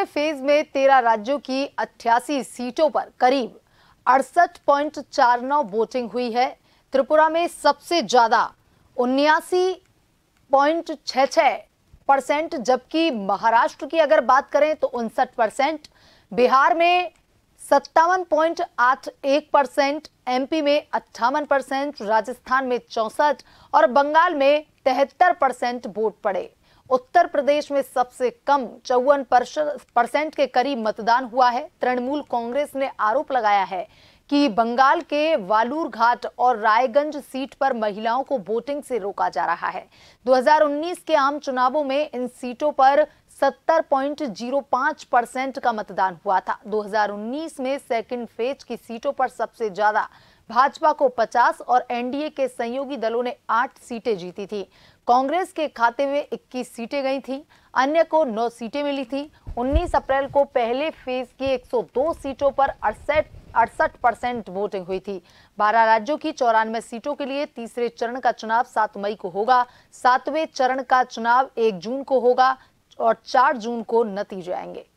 दूसरे फेज में तेरह राज्यों की अट्ठासी सीटों पर करीब अड़सठ पॉइंट चार नौ वोटिंग हुई है त्रिपुरा में सबसे ज्यादा उन्यासी पॉइंट छः परसेंट जबकि महाराष्ट्र की अगर बात करें तो उनसठ परसेंट बिहार में सत्तावन पॉइंट आठ एक परसेंट एमपी में अट्ठावन परसेंट राजस्थान में चौसठ और बंगाल में तिहत्तर परसेंट वोट पड़े उत्तर प्रदेश में सबसे कम चौवन परसेंट के करीब मतदान हुआ है तृणमूल कांग्रेस ने आरोप लगाया है कि बंगाल के घाट और रायगंज सीट पर महिलाओं को वोटिंग से रोका जा रहा है 2019 के आम चुनावों में इन सीटों पर 70.05 परसेंट का मतदान हुआ था 2019 में सेकंड फेज की सीटों पर सबसे ज्यादा भाजपा को 50 और एनडीए के सहयोगी दलों ने 8 सीटें जीती थी कांग्रेस के खाते में 21 सीटें गई थी अन्य को 9 सीटें मिली थी 19 अप्रैल को पहले फेज की 102 सीटों पर अड़सठ अड़सठ परसेंट वोटिंग हुई थी बारह राज्यों की चौरानवे सीटों के लिए तीसरे चरण का चुनाव सात मई को होगा सातवें चरण का चुनाव एक जून को होगा और चार जून को नतीजे आएंगे